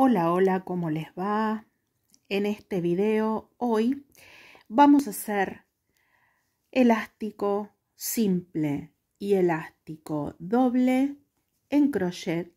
Hola, hola, ¿cómo les va? En este video hoy vamos a hacer elástico simple y elástico doble en crochet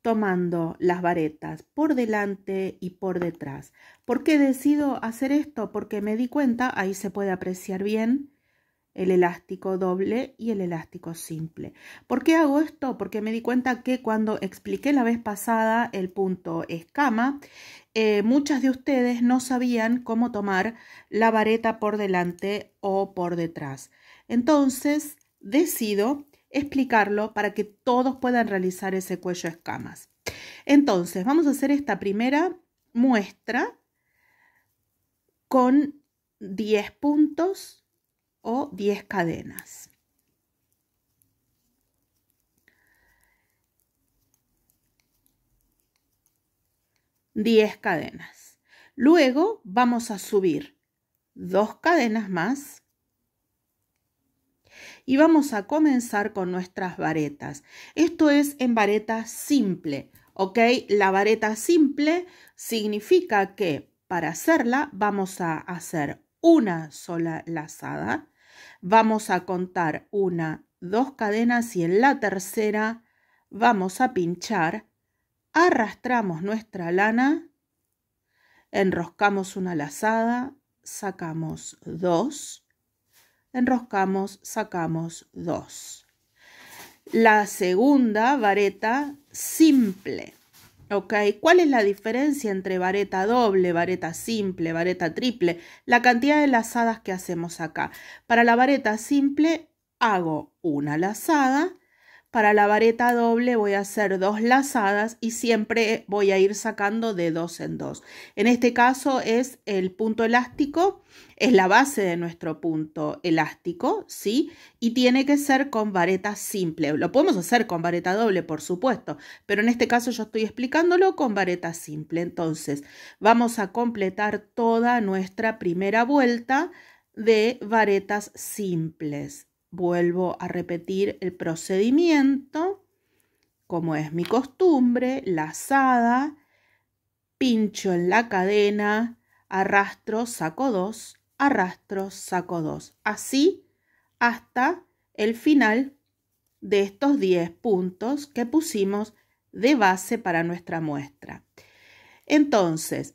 tomando las varetas por delante y por detrás. ¿Por qué decido hacer esto? Porque me di cuenta, ahí se puede apreciar bien, el elástico doble y el elástico simple. ¿Por qué hago esto? Porque me di cuenta que cuando expliqué la vez pasada el punto escama, eh, muchas de ustedes no sabían cómo tomar la vareta por delante o por detrás. Entonces decido explicarlo para que todos puedan realizar ese cuello escamas. Entonces vamos a hacer esta primera muestra con 10 puntos o 10 cadenas. 10 cadenas. Luego vamos a subir dos cadenas más y vamos a comenzar con nuestras varetas. Esto es en vareta simple, ¿ok? La vareta simple significa que para hacerla vamos a hacer una sola lazada. Vamos a contar una, dos cadenas y en la tercera vamos a pinchar, arrastramos nuestra lana, enroscamos una lazada, sacamos dos, enroscamos, sacamos dos. La segunda vareta simple ¿Ok? ¿Cuál es la diferencia entre vareta doble, vareta simple, vareta triple? La cantidad de lazadas que hacemos acá. Para la vareta simple hago una lazada para la vareta doble voy a hacer dos lazadas y siempre voy a ir sacando de dos en dos. En este caso es el punto elástico, es la base de nuestro punto elástico, ¿sí? Y tiene que ser con vareta simple. Lo podemos hacer con vareta doble, por supuesto, pero en este caso yo estoy explicándolo con vareta simple. Entonces, vamos a completar toda nuestra primera vuelta de varetas simples. Vuelvo a repetir el procedimiento, como es mi costumbre, lazada, pincho en la cadena, arrastro, saco dos, arrastro, saco dos. Así hasta el final de estos 10 puntos que pusimos de base para nuestra muestra. Entonces,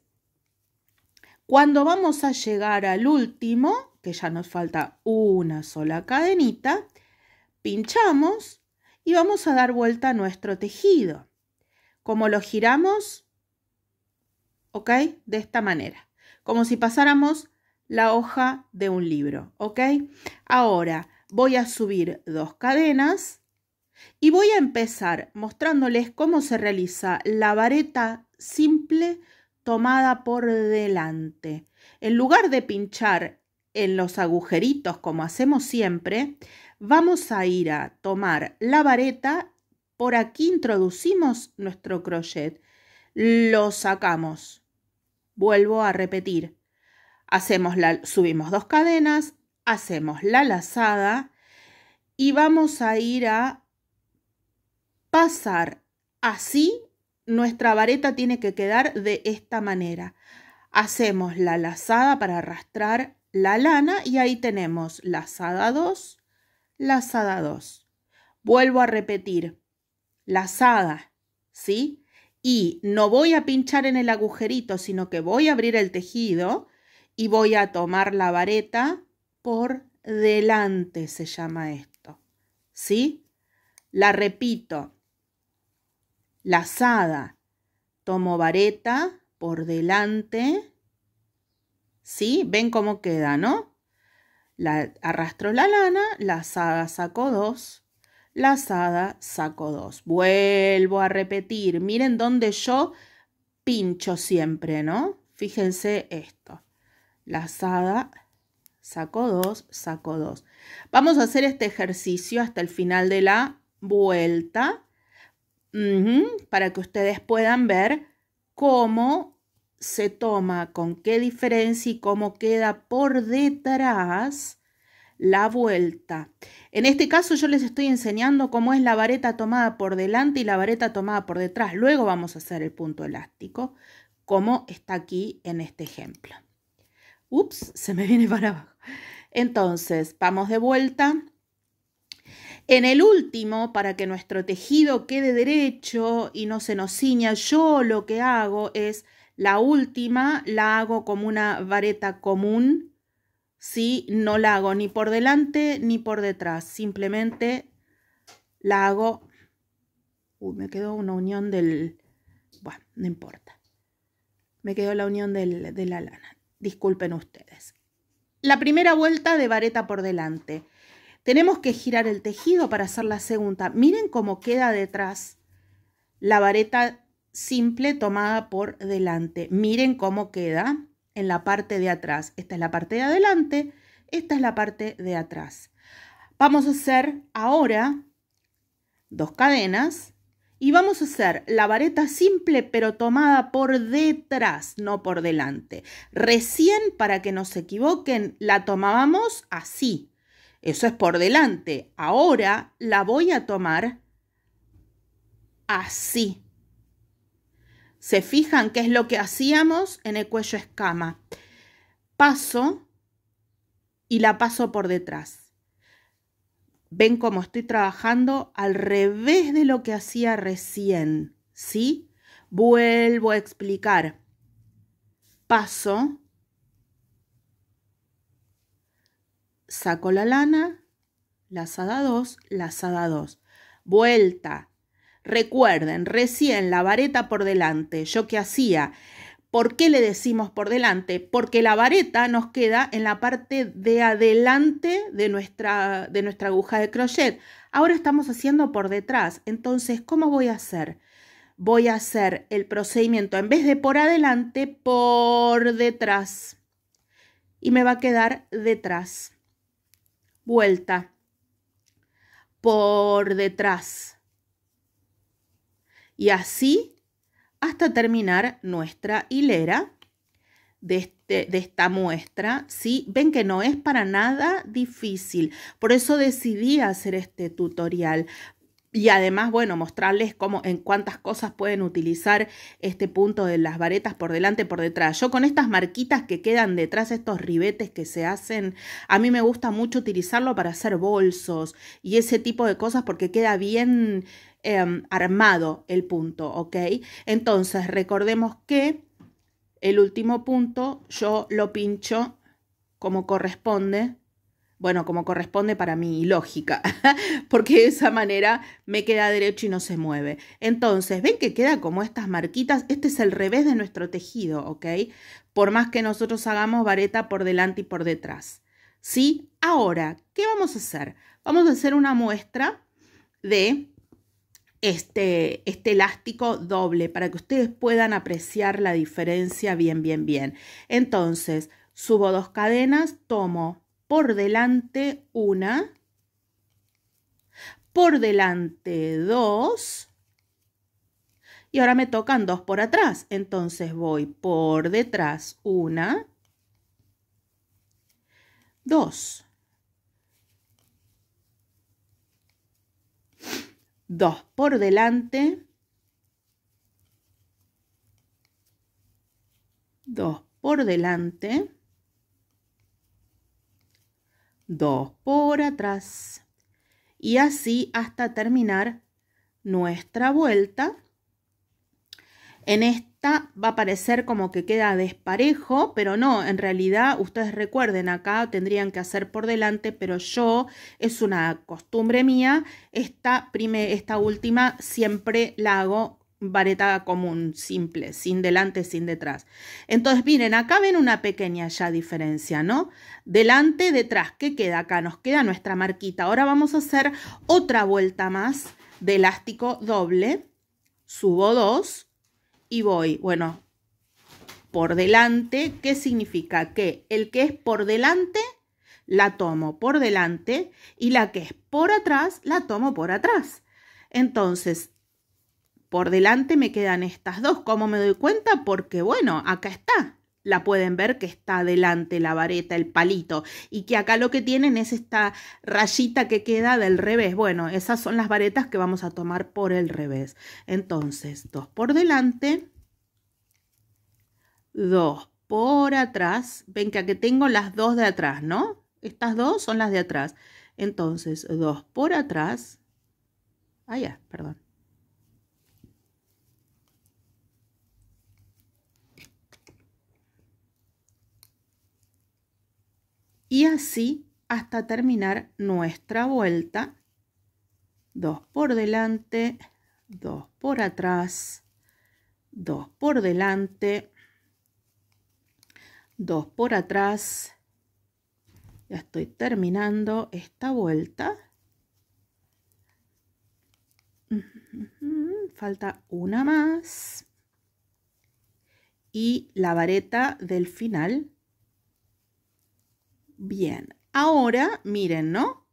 cuando vamos a llegar al último, que ya nos falta una sola cadenita, pinchamos y vamos a dar vuelta a nuestro tejido. Como lo giramos, ¿ok? De esta manera, como si pasáramos la hoja de un libro, ¿ok? Ahora voy a subir dos cadenas y voy a empezar mostrándoles cómo se realiza la vareta simple tomada por delante. En lugar de pinchar en los agujeritos como hacemos siempre, vamos a ir a tomar la vareta, por aquí introducimos nuestro crochet, lo sacamos, vuelvo a repetir, hacemos la, subimos dos cadenas, hacemos la lazada y vamos a ir a pasar así, nuestra vareta tiene que quedar de esta manera. Hacemos la lazada para arrastrar la lana y ahí tenemos lazada 2, lazada 2. Vuelvo a repetir, lazada, ¿sí? Y no voy a pinchar en el agujerito, sino que voy a abrir el tejido y voy a tomar la vareta por delante, se llama esto, ¿sí? La repito, lazada, tomo vareta por delante, ¿Sí? Ven cómo queda, ¿no? La, arrastró la lana, lazada sacó dos, lazada saco dos. Vuelvo a repetir, miren dónde yo pincho siempre, ¿no? Fíjense esto. Lazada, saco dos, saco dos. Vamos a hacer este ejercicio hasta el final de la vuelta para que ustedes puedan ver cómo se toma, con qué diferencia y cómo queda por detrás la vuelta. En este caso yo les estoy enseñando cómo es la vareta tomada por delante y la vareta tomada por detrás. Luego vamos a hacer el punto elástico, como está aquí en este ejemplo. Ups, se me viene para abajo. Entonces, vamos de vuelta. En el último, para que nuestro tejido quede derecho y no se nos ciña, yo lo que hago es la última la hago como una vareta común, ¿sí? no la hago ni por delante ni por detrás, simplemente la hago... Uy, me quedó una unión del... Bueno, no importa. Me quedó la unión de la lana. Disculpen ustedes. La primera vuelta de vareta por delante. Tenemos que girar el tejido para hacer la segunda. Miren cómo queda detrás la vareta simple tomada por delante. Miren cómo queda en la parte de atrás. Esta es la parte de adelante, esta es la parte de atrás. Vamos a hacer ahora dos cadenas y vamos a hacer la vareta simple pero tomada por detrás, no por delante. Recién, para que no se equivoquen, la tomábamos así. Eso es por delante. Ahora la voy a tomar así se fijan qué es lo que hacíamos en el cuello escama. Paso y la paso por detrás. Ven cómo estoy trabajando al revés de lo que hacía recién, ¿sí? Vuelvo a explicar. Paso, saco la lana, lazada 2, lazada 2, vuelta, Recuerden, recién la vareta por delante, yo que hacía. ¿Por qué le decimos por delante? Porque la vareta nos queda en la parte de adelante de nuestra, de nuestra aguja de crochet. Ahora estamos haciendo por detrás. Entonces, ¿cómo voy a hacer? Voy a hacer el procedimiento en vez de por adelante, por detrás. Y me va a quedar detrás. Vuelta. Por detrás y así hasta terminar nuestra hilera de, este, de esta muestra. ¿sí? Ven que no es para nada difícil, por eso decidí hacer este tutorial. Y además, bueno, mostrarles cómo, en cuántas cosas pueden utilizar este punto de las varetas por delante, por detrás. Yo con estas marquitas que quedan detrás, estos ribetes que se hacen, a mí me gusta mucho utilizarlo para hacer bolsos y ese tipo de cosas porque queda bien Em, armado el punto, ¿ok? Entonces, recordemos que el último punto yo lo pincho como corresponde, bueno, como corresponde para mi lógica, porque de esa manera me queda derecho y no se mueve. Entonces, ven que queda como estas marquitas, este es el revés de nuestro tejido, ¿ok? Por más que nosotros hagamos vareta por delante y por detrás. ¿Sí? Ahora, ¿qué vamos a hacer? Vamos a hacer una muestra de este, este elástico doble para que ustedes puedan apreciar la diferencia bien, bien, bien. Entonces, subo dos cadenas, tomo por delante una, por delante dos, y ahora me tocan dos por atrás. Entonces voy por detrás una, dos. 2 por delante, 2 por delante, 2 por atrás y así hasta terminar nuestra vuelta. En este va a parecer como que queda desparejo, pero no, en realidad ustedes recuerden acá tendrían que hacer por delante, pero yo es una costumbre mía, esta, esta última siempre la hago Varetada común, simple, sin delante, sin detrás. Entonces, miren, acá ven una pequeña ya diferencia, ¿no? Delante, detrás, ¿qué queda acá? Nos queda nuestra marquita. Ahora vamos a hacer otra vuelta más de elástico doble, subo dos y voy. Bueno, por delante, ¿qué significa? Que el que es por delante, la tomo por delante y la que es por atrás, la tomo por atrás. Entonces, por delante me quedan estas dos. ¿Cómo me doy cuenta? Porque, bueno, acá está la pueden ver que está adelante la vareta, el palito, y que acá lo que tienen es esta rayita que queda del revés. Bueno, esas son las varetas que vamos a tomar por el revés. Entonces, dos por delante, dos por atrás. Ven que aquí tengo las dos de atrás, ¿no? Estas dos son las de atrás. Entonces, dos por atrás. Ah, ya, perdón. y así hasta terminar nuestra vuelta. Dos por delante, dos por atrás, dos por delante, dos por atrás. Ya estoy terminando esta vuelta. Falta una más. Y la vareta del final Bien, ahora miren, ¿no?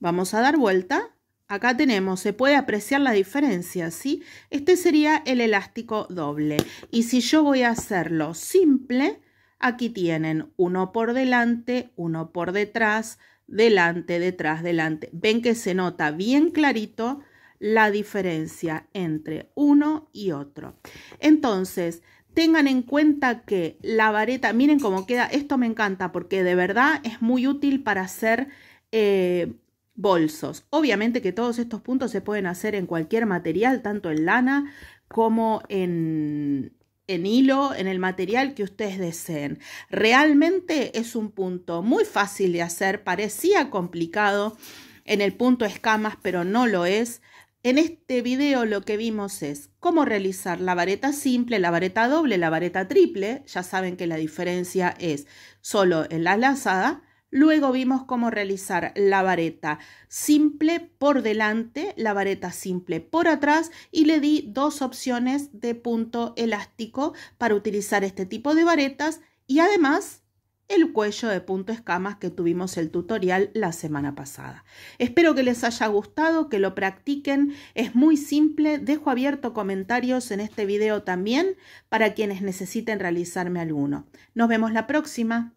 Vamos a dar vuelta. Acá tenemos, se puede apreciar la diferencia, ¿sí? Este sería el elástico doble. Y si yo voy a hacerlo simple, aquí tienen uno por delante, uno por detrás, delante, detrás, delante. Ven que se nota bien clarito la diferencia entre uno y otro. Entonces, tengan en cuenta que la vareta, miren cómo queda, esto me encanta porque de verdad es muy útil para hacer eh, bolsos. Obviamente que todos estos puntos se pueden hacer en cualquier material, tanto en lana como en, en hilo, en el material que ustedes deseen. Realmente es un punto muy fácil de hacer, parecía complicado en el punto escamas, pero no lo es. En este video lo que vimos es cómo realizar la vareta simple, la vareta doble, la vareta triple. Ya saben que la diferencia es solo en la lazada. Luego vimos cómo realizar la vareta simple por delante, la vareta simple por atrás y le di dos opciones de punto elástico para utilizar este tipo de varetas y además el cuello de punto escamas que tuvimos el tutorial la semana pasada. Espero que les haya gustado, que lo practiquen, es muy simple, dejo abierto comentarios en este video también para quienes necesiten realizarme alguno. Nos vemos la próxima.